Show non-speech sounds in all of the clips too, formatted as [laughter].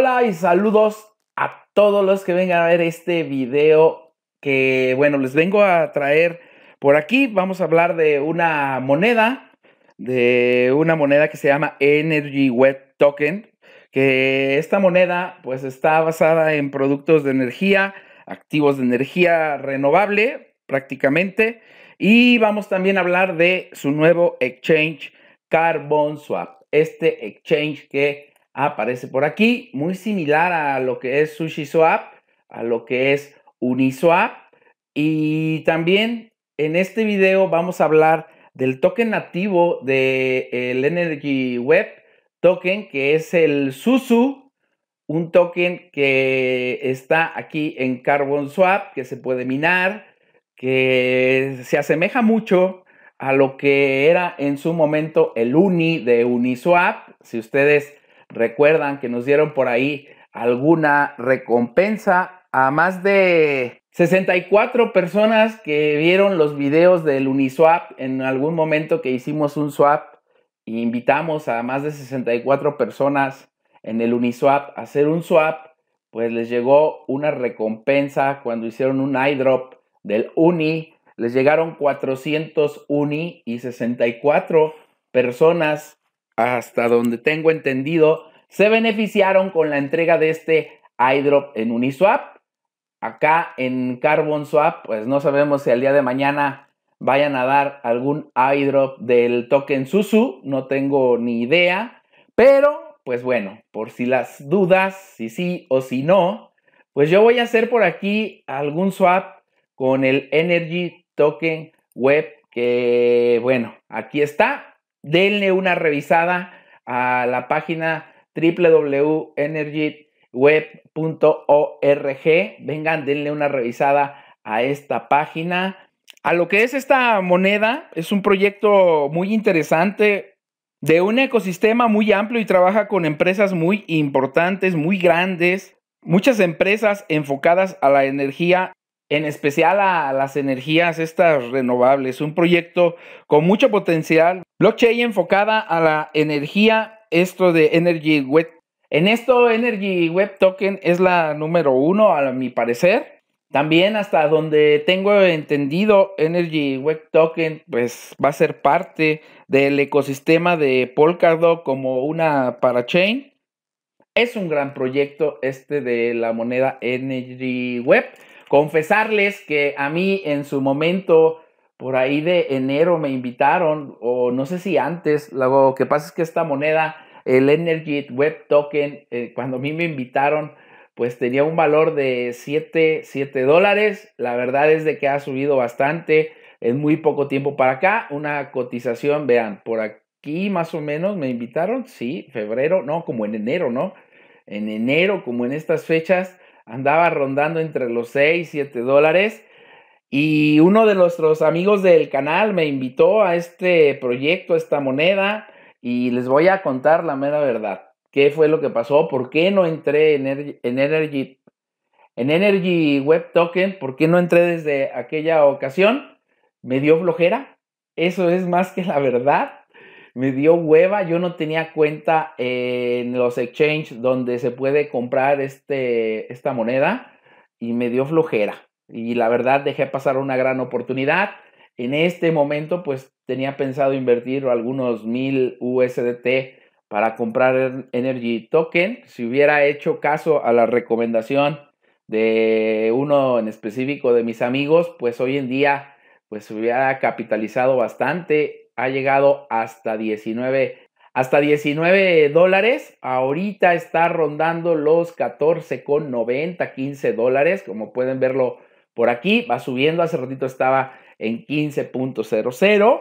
Hola y saludos a todos los que vengan a ver este video que, bueno, les vengo a traer por aquí. Vamos a hablar de una moneda, de una moneda que se llama Energy Web Token, que esta moneda pues está basada en productos de energía, activos de energía renovable prácticamente. Y vamos también a hablar de su nuevo exchange Carbon Swap, este exchange que aparece por aquí, muy similar a lo que es SushiSwap, a lo que es Uniswap. Y también en este video vamos a hablar del token nativo del el Energy Web token, que es el SUSU, un token que está aquí en CarbonSwap, que se puede minar, que se asemeja mucho a lo que era en su momento el Uni de Uniswap. Si ustedes recuerdan que nos dieron por ahí alguna recompensa a más de 64 personas que vieron los videos del Uniswap en algún momento que hicimos un swap. Invitamos a más de 64 personas en el Uniswap a hacer un swap. Pues les llegó una recompensa cuando hicieron un iDrop del Uni. Les llegaron 400 Uni y 64 personas hasta donde tengo entendido, se beneficiaron con la entrega de este iDrop en Uniswap. Acá en Carbon Swap, pues no sabemos si al día de mañana vayan a dar algún iDrop del token Susu, no tengo ni idea, pero pues bueno, por si las dudas, si sí o si no, pues yo voy a hacer por aquí algún swap con el Energy Token Web, que bueno, aquí está, denle una revisada a la página www.energyweb.org. Vengan, denle una revisada a esta página. A lo que es esta moneda, es un proyecto muy interesante de un ecosistema muy amplio y trabaja con empresas muy importantes, muy grandes, muchas empresas enfocadas a la energía en especial a las energías estas renovables, un proyecto con mucho potencial Blockchain enfocada a la energía, esto de Energy Web. En esto Energy Web Token es la número uno a mi parecer. También hasta donde tengo entendido, Energy Web Token pues va a ser parte del ecosistema de Polkadot como una parachain. Es un gran proyecto este de la moneda Energy Web. Confesarles que a mí en su momento por ahí de enero me invitaron, o no sé si antes, lo que pasa es que esta moneda, el Energy Web Token, eh, cuando a mí me invitaron, pues tenía un valor de 7, 7 dólares. La verdad es de que ha subido bastante en muy poco tiempo para acá. Una cotización, vean, por aquí más o menos me invitaron, sí, febrero, no, como en enero, ¿no? En enero, como en estas fechas, andaba rondando entre los 6, 7 dólares. Y uno de nuestros amigos del canal me invitó a este proyecto, a esta moneda, y les voy a contar la mera verdad. ¿Qué fue lo que pasó? ¿Por qué no entré en, Energy, en Energy Web Token? ¿Por qué no entré desde aquella ocasión? Me dio flojera. Eso es más que la verdad. Me dio hueva. Yo no tenía cuenta en los exchanges donde se puede comprar este, esta moneda y me dio flojera y la verdad dejé pasar una gran oportunidad. En este momento, pues tenía pensado invertir algunos mil USDT para comprar Energy Token. Si hubiera hecho caso a la recomendación de uno en específico de mis amigos, pues hoy en día pues hubiera capitalizado bastante, ha llegado hasta 19 hasta 19 dólares, ahorita está rondando los 14,90, 15 dólares, como pueden verlo por aquí, va subiendo, hace ratito estaba en 15.00,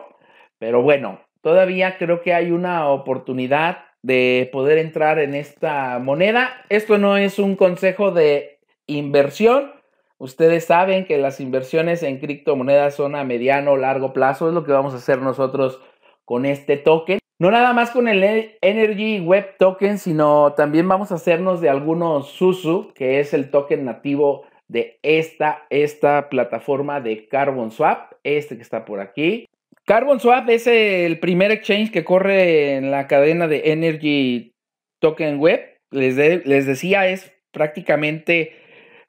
pero bueno, todavía creo que hay una oportunidad de poder entrar en esta moneda. Esto no es un consejo de inversión. Ustedes saben que las inversiones en criptomonedas son a mediano o largo plazo. Es lo que vamos a hacer nosotros con este token. No nada más con el Energy Web Token, sino también vamos a hacernos de algunos Susu, que es el token nativo de esta, esta plataforma de Carbon Swap, este que está por aquí. Carbon Swap es el primer exchange que corre en la cadena de Energy Token Web. Les, les decía, es prácticamente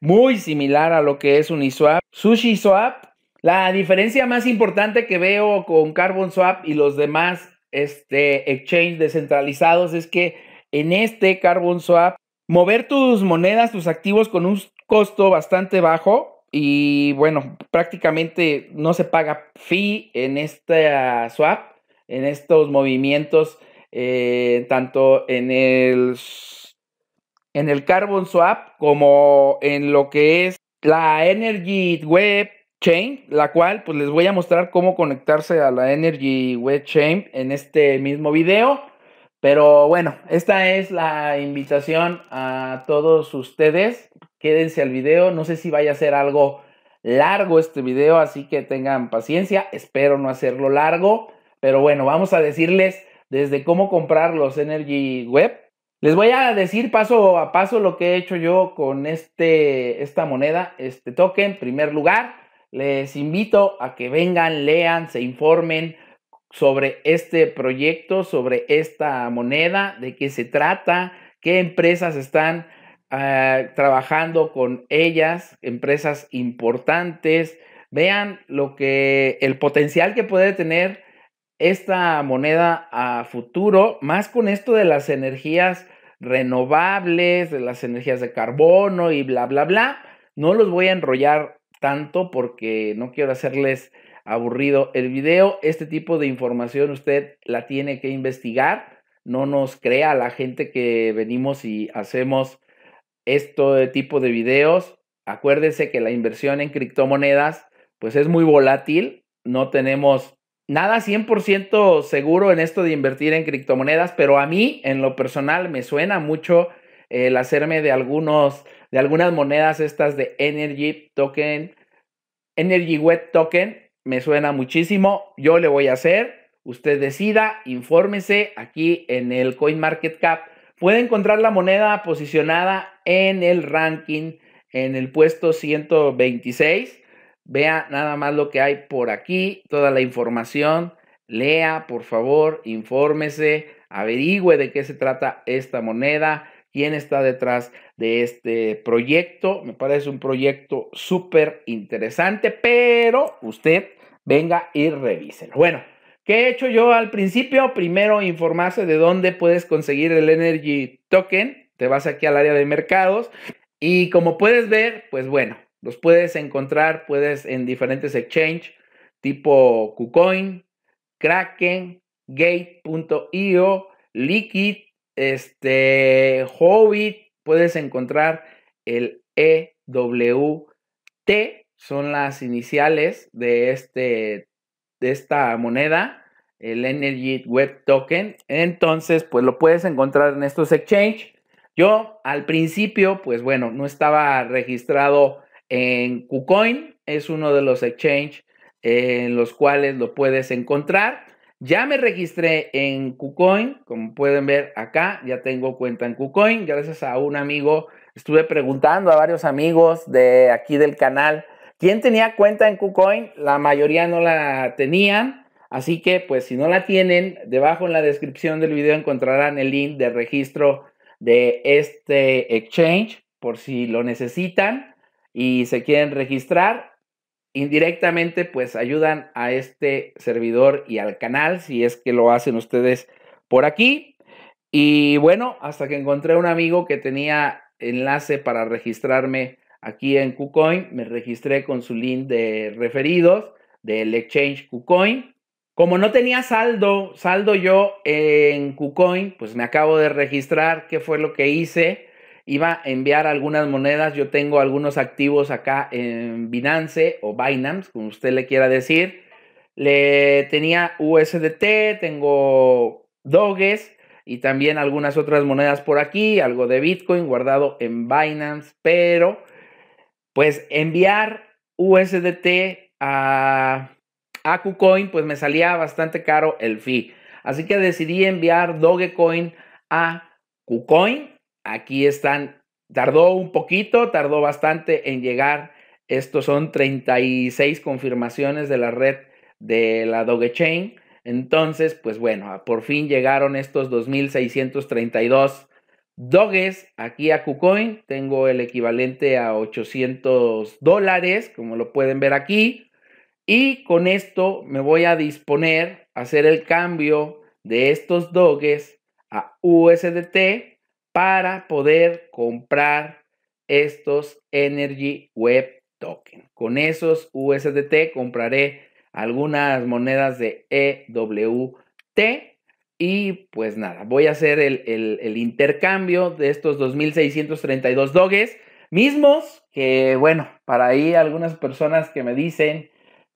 muy similar a lo que es Uniswap. Sushi Swap. La diferencia más importante que veo con Carbon Swap y los demás este, exchange descentralizados es que en este Carbon Swap, mover tus monedas, tus activos con un costo bastante bajo y bueno, prácticamente no se paga fee en esta swap, en estos movimientos, eh, tanto en el, en el Carbon Swap como en lo que es la Energy Web Chain, la cual pues les voy a mostrar cómo conectarse a la Energy Web Chain en este mismo video. Pero bueno, esta es la invitación a todos ustedes Quédense al video. No sé si vaya a ser algo largo este video, así que tengan paciencia. Espero no hacerlo largo. Pero bueno, vamos a decirles desde cómo comprar los Energy Web. Les voy a decir paso a paso lo que he hecho yo con este, esta moneda, este token. En primer lugar, les invito a que vengan, lean, se informen sobre este proyecto, sobre esta moneda, de qué se trata, qué empresas están Ah, trabajando con ellas, empresas importantes. Vean lo que el potencial que puede tener esta moneda a futuro, más con esto de las energías renovables, de las energías de carbono y bla, bla, bla. No los voy a enrollar tanto porque no quiero hacerles aburrido el video. Este tipo de información usted la tiene que investigar. No nos crea la gente que venimos y hacemos este tipo de videos. Acuérdese que la inversión en criptomonedas pues es muy volátil. No tenemos nada 100% seguro en esto de invertir en criptomonedas, pero a mí en lo personal me suena mucho el hacerme de algunos de algunas monedas estas de Energy Token, Energy Web Token, me suena muchísimo. Yo le voy a hacer, usted decida, infórmese aquí en el CoinMarketCap puede encontrar la moneda posicionada en el ranking, en el puesto 126. Vea nada más lo que hay por aquí, toda la información. Lea, por favor, infórmese, averigüe de qué se trata esta moneda, quién está detrás de este proyecto. Me parece un proyecto súper interesante, pero usted venga y revíselo. Bueno, ¿Qué he hecho yo al principio? Primero, informarse de dónde puedes conseguir el Energy Token. Te vas aquí al área de mercados y como puedes ver, pues bueno, los puedes encontrar, puedes en diferentes exchanges tipo KuCoin, Kraken, Gate.io, Liquid, este, Hobbit, puedes encontrar el EWT, son las iniciales de este de esta moneda, el Energy Web Token. Entonces, pues lo puedes encontrar en estos exchanges. Yo al principio, pues bueno, no estaba registrado en KuCoin, es uno de los exchanges. Eh, en los cuales lo puedes encontrar. Ya me registré en KuCoin, como pueden ver acá, ya tengo cuenta en KuCoin, gracias a un amigo. Estuve preguntando a varios amigos de aquí del canal ¿Quién tenía cuenta en KuCoin? La mayoría no la tenían. Así que, pues, si no la tienen, debajo en la descripción del video encontrarán el link de registro de este exchange por si lo necesitan y se quieren registrar. Indirectamente, pues, ayudan a este servidor y al canal si es que lo hacen ustedes por aquí. Y bueno, hasta que encontré un amigo que tenía enlace para registrarme Aquí en KuCoin me registré con su link de referidos del exchange KuCoin. Como no tenía saldo, saldo yo en KuCoin, pues me acabo de registrar. ¿Qué fue lo que hice? Iba a enviar algunas monedas. Yo tengo algunos activos acá en Binance o Binance, como usted le quiera decir. Le tenía USDT, tengo Doges y también algunas otras monedas por aquí, algo de Bitcoin guardado en Binance, pero pues enviar USDT a, KuCoin, pues me salía bastante caro el fee. Así que decidí enviar Dogecoin a KuCoin. Aquí están, tardó un poquito, tardó bastante en llegar. Estos son 36 confirmaciones de la red de la Dogechain. Entonces, pues bueno, por fin llegaron estos 2.632 Doges aquí a KuCoin. Tengo el equivalente a 800 dólares, como lo pueden ver aquí. Y con esto me voy a disponer a hacer el cambio de estos Doges a USDT para poder comprar estos Energy Web Token. Con esos USDT compraré algunas monedas de EWT y pues nada, voy a hacer el, intercambio de estos 2.632 dogues mismos, que bueno, para ahí algunas personas que me dicen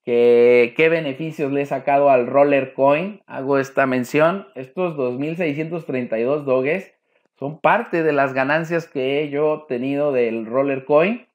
que qué beneficios le he sacado al Roller Coin, hago esta mención, estos 2.632 dogues son parte de las ganancias que yo he tenido del Roller Coin.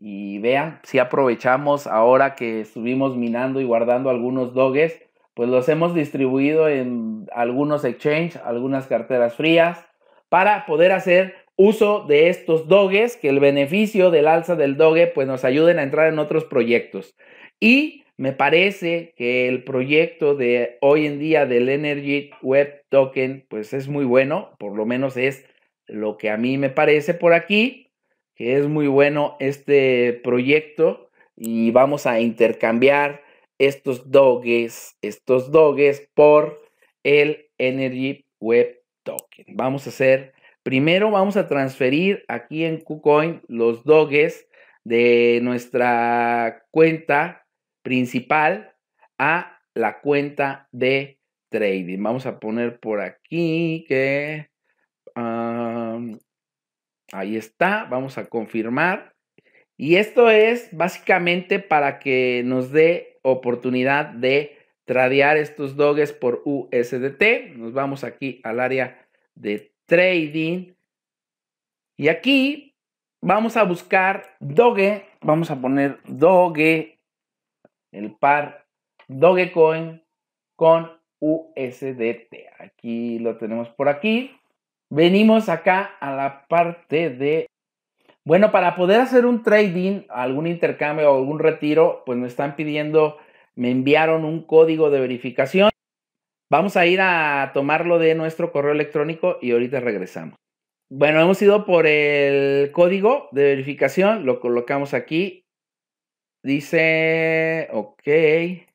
Y vean si aprovechamos ahora que estuvimos minando y guardando algunos dogues pues los hemos distribuido en algunos exchanges, algunas carteras frías, para poder hacer uso de estos doges, que el beneficio del alza del doge pues nos ayuden a entrar en otros proyectos. Y me parece que el proyecto de hoy en día del Energy Web Token pues es muy bueno, por lo menos es lo que a mí me parece por aquí, que es muy bueno este proyecto y vamos a intercambiar estos doges, estos doges por el Energy Web Token. Vamos a hacer, primero vamos a transferir aquí en KuCoin los doges de nuestra cuenta principal a la cuenta de trading. Vamos a poner por aquí que ahí está. Vamos a confirmar. Y esto es básicamente para que nos dé oportunidad de tradear estos doges por USDT. Nos vamos aquí al área de trading. Y aquí vamos a buscar doge. Vamos a poner doge, el par dogecoin con USDT. Aquí lo tenemos por aquí. Venimos acá a la parte de bueno, para poder hacer un trading, algún intercambio o algún retiro, pues me están pidiendo, me enviaron un código de verificación. Vamos a ir a tomarlo de nuestro correo electrónico y ahorita regresamos. Bueno, hemos ido por el código de verificación, lo colocamos aquí. Dice, ok.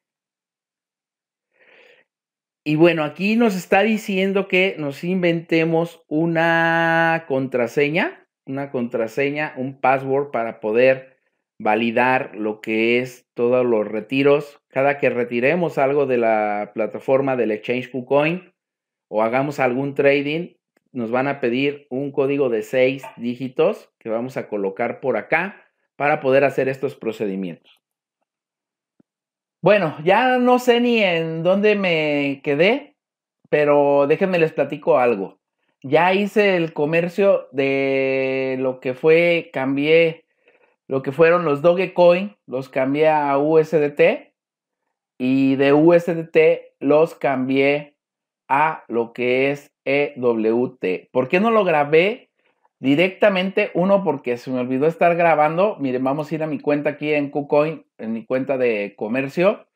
Y bueno, aquí nos está diciendo que nos inventemos una contraseña una contraseña, un password para poder validar lo que es todos los retiros. Cada que retiremos algo de la plataforma del Exchange KuCoin o hagamos algún trading, nos van a pedir un código de seis dígitos que vamos a colocar por acá para poder hacer estos procedimientos. Bueno, ya no sé ni en dónde me quedé, pero déjenme les platico algo ya hice el comercio de lo que fue, cambié lo que fueron los Dogecoin, los cambié a USDT y de USDT los cambié a lo que es EWT. ¿Por qué no lo grabé directamente? Uno, porque se me olvidó estar grabando. Miren, vamos a ir a mi cuenta aquí en KuCoin, en mi cuenta de comercio.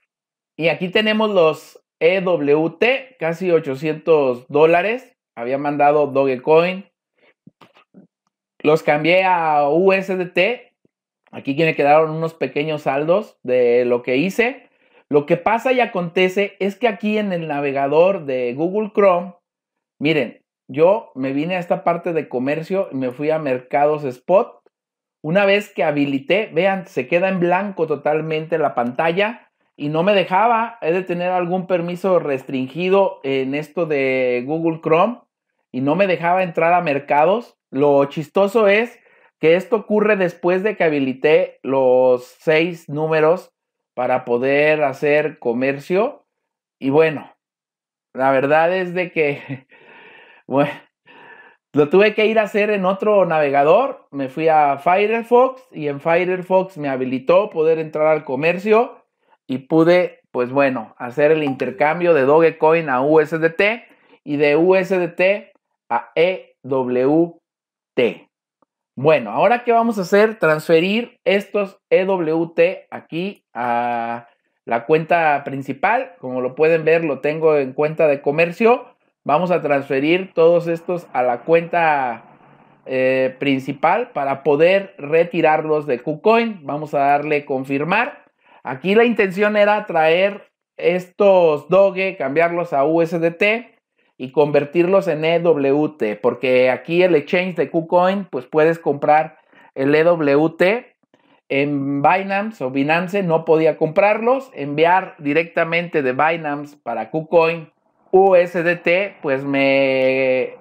Y aquí tenemos los EWT, casi 800 dólares había mandado Dogecoin. Los cambié a USDT. Aquí me quedaron unos pequeños saldos de lo que hice. Lo que pasa y acontece es que aquí en el navegador de Google Chrome, miren, yo me vine a esta parte de comercio y me fui a mercados spot. Una vez que habilité, vean, se queda en blanco totalmente la pantalla y no me dejaba. He de tener algún permiso restringido en esto de Google Chrome y no me dejaba entrar a mercados. Lo chistoso es que esto ocurre después de que habilité los seis números para poder hacer comercio. Y bueno, la verdad es de que, [laughs] bueno, lo tuve que ir a hacer en otro navegador. Me fui a Firefox y en Firefox me habilitó poder entrar al comercio y pude, pues bueno, hacer el intercambio de Dogecoin a USDT y de USDT a EWT. Bueno, ahora qué vamos a hacer? Transferir estos EWT aquí a la cuenta principal. Como lo pueden ver, lo tengo en cuenta de comercio. Vamos a transferir todos estos a la cuenta eh, principal para poder retirarlos de KuCoin. Vamos a darle confirmar. Aquí la intención era traer estos Doge, cambiarlos a USDT y convertirlos en EWT, porque aquí el exchange de KuCoin, pues puedes comprar el EWT en Binance o Binance, no podía comprarlos, enviar directamente de Binance para KuCoin USDT, pues me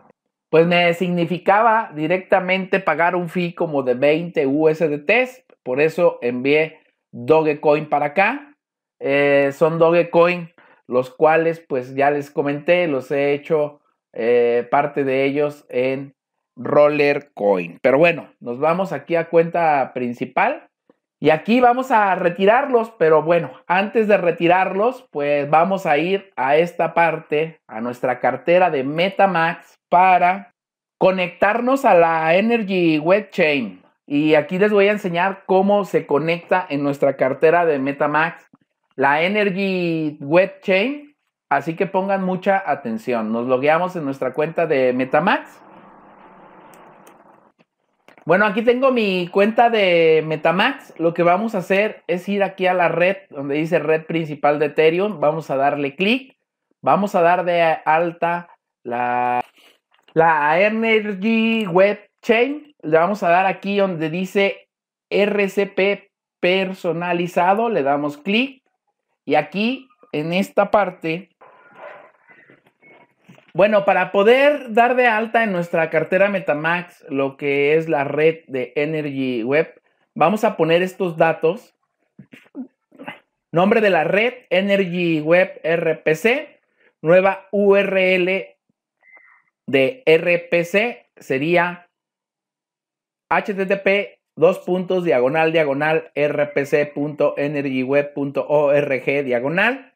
pues me significaba directamente pagar un fee como de 20 USDTs, por eso envié Dogecoin para acá. Eh, son Dogecoin los cuales pues ya les comenté, los he hecho eh, parte de ellos en Rollercoin. Pero bueno, nos vamos aquí a cuenta principal y aquí vamos a retirarlos, pero bueno, antes de retirarlos, pues vamos a ir a esta parte, a nuestra cartera de Metamax para conectarnos a la Energy Web Chain. Y aquí les voy a enseñar cómo se conecta en nuestra cartera de Metamax la Energy Web Chain. Así que pongan mucha atención. Nos logueamos en nuestra cuenta de Metamax. Bueno, aquí tengo mi cuenta de Metamax. Lo que vamos a hacer es ir aquí a la red donde dice red principal de Ethereum. Vamos a darle clic. Vamos a dar de alta la, la Energy Web Chain. Le vamos a dar aquí donde dice RCP personalizado. Le damos clic. Y aquí, en esta parte, bueno, para poder dar de alta en nuestra cartera Metamax lo que es la red de Energy Web, vamos a poner estos datos. Nombre de la red, Energy Web RPC, nueva URL de RPC sería http dos puntos diagonal diagonal rpc.energyweb.org diagonal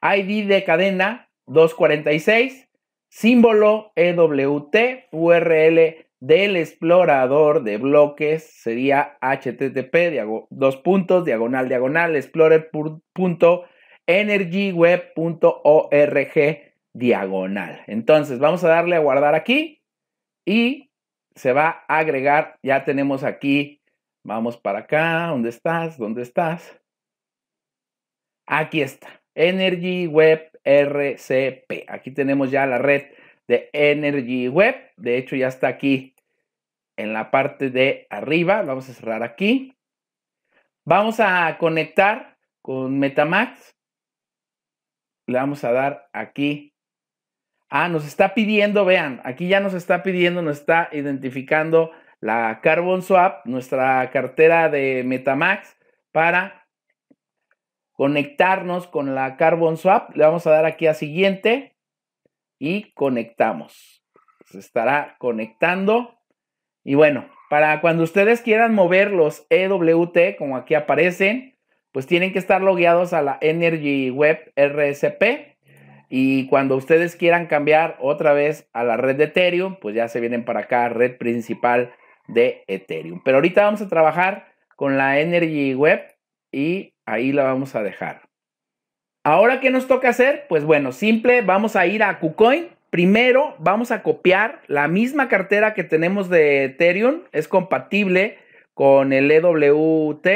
ID de cadena 246 símbolo EWT URL del explorador de bloques sería http dos puntos diagonal diagonal explorer.energyweb.org diagonal entonces vamos a darle a guardar aquí y se va a agregar, ya tenemos aquí, vamos para acá, ¿dónde estás? ¿Dónde estás? Aquí está, Energy Web RCP. Aquí tenemos ya la red de Energy Web, de hecho ya está aquí en la parte de arriba, vamos a cerrar aquí. Vamos a conectar con Metamax. Le vamos a dar aquí Ah, nos está pidiendo, vean, aquí ya nos está pidiendo, nos está identificando la Carbon Swap, nuestra cartera de Metamax, para conectarnos con la Carbon Swap. Le vamos a dar aquí a siguiente y conectamos. Se estará conectando. Y bueno, para cuando ustedes quieran mover los EWT, como aquí aparecen, pues tienen que estar logueados a la Energy Web RSP y cuando ustedes quieran cambiar otra vez a la red de Ethereum, pues ya se vienen para acá, red principal de Ethereum. Pero ahorita vamos a trabajar con la Energy Web y ahí la vamos a dejar. Ahora, ¿qué nos toca hacer? Pues bueno, simple, vamos a ir a KuCoin. Primero, vamos a copiar la misma cartera que tenemos de Ethereum. Es compatible con el EWT.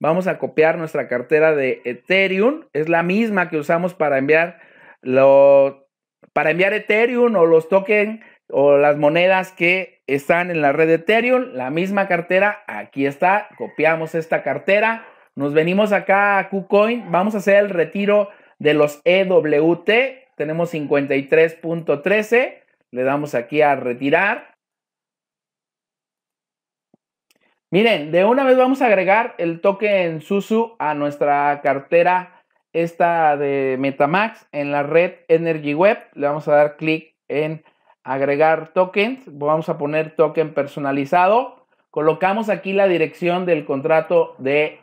Vamos a copiar nuestra cartera de Ethereum. Es la misma que usamos para enviar lo, para enviar Ethereum o los tokens o las monedas que están en la red de Ethereum, la misma cartera, aquí está, copiamos esta cartera, nos venimos acá a KuCoin, vamos a hacer el retiro de los EWT, tenemos 53.13, le damos aquí a retirar. Miren, de una vez vamos a agregar el token SUSU a nuestra cartera esta de Metamax en la red Energy Web. Le vamos a dar clic en agregar tokens. Vamos a poner token personalizado. Colocamos aquí la dirección del contrato de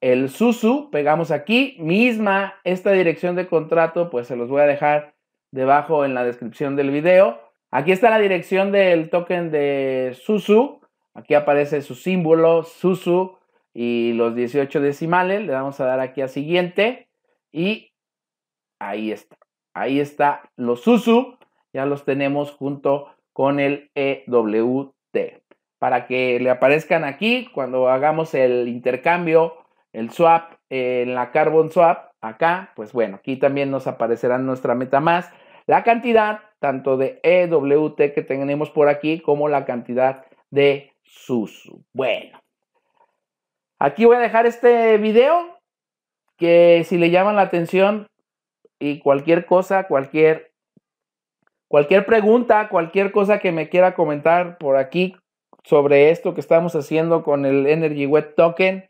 el SUSU. Pegamos aquí misma esta dirección de contrato. Pues se los voy a dejar debajo en la descripción del video. Aquí está la dirección del token de SUSU. Aquí aparece su símbolo, SUSU y los 18 decimales, le vamos a dar aquí a siguiente y ahí está. Ahí está los SUSU, ya los tenemos junto con el EWT. Para que le aparezcan aquí cuando hagamos el intercambio, el swap en eh, la carbon swap, acá, pues bueno, aquí también nos aparecerá nuestra meta más, la cantidad tanto de EWT que tenemos por aquí como la cantidad de SUSU. Bueno, Aquí voy a dejar este video que si le llaman la atención y cualquier cosa, cualquier, cualquier pregunta, cualquier cosa que me quiera comentar por aquí sobre esto que estamos haciendo con el Energy Web Token,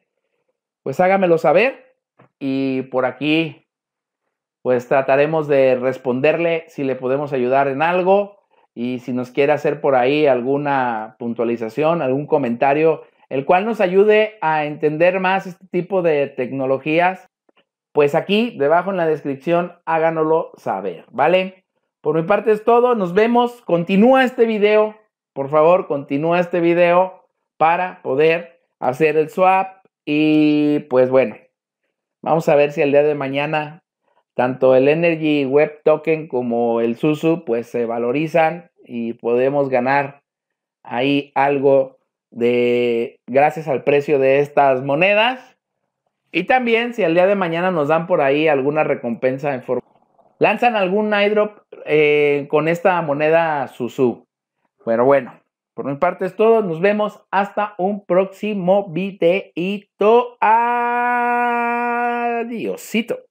pues hágamelo saber y por aquí pues trataremos de responderle si le podemos ayudar en algo y si nos quiere hacer por ahí alguna puntualización, algún comentario el cual nos ayude a entender más este tipo de tecnologías, pues aquí debajo en la descripción háganoslo saber, ¿vale? Por mi parte es todo, nos vemos, continúa este video, por favor, continúa este video para poder hacer el swap y pues bueno, vamos a ver si el día de mañana tanto el Energy Web Token como el SUSU pues se valorizan y podemos ganar ahí algo de, gracias al precio de estas monedas. Y también si al día de mañana nos dan por ahí alguna recompensa en forma... Lanzan algún iDrop eh, con esta moneda Susu. Pero bueno, por mi parte es todo. Nos vemos hasta un próximo videito. adiósito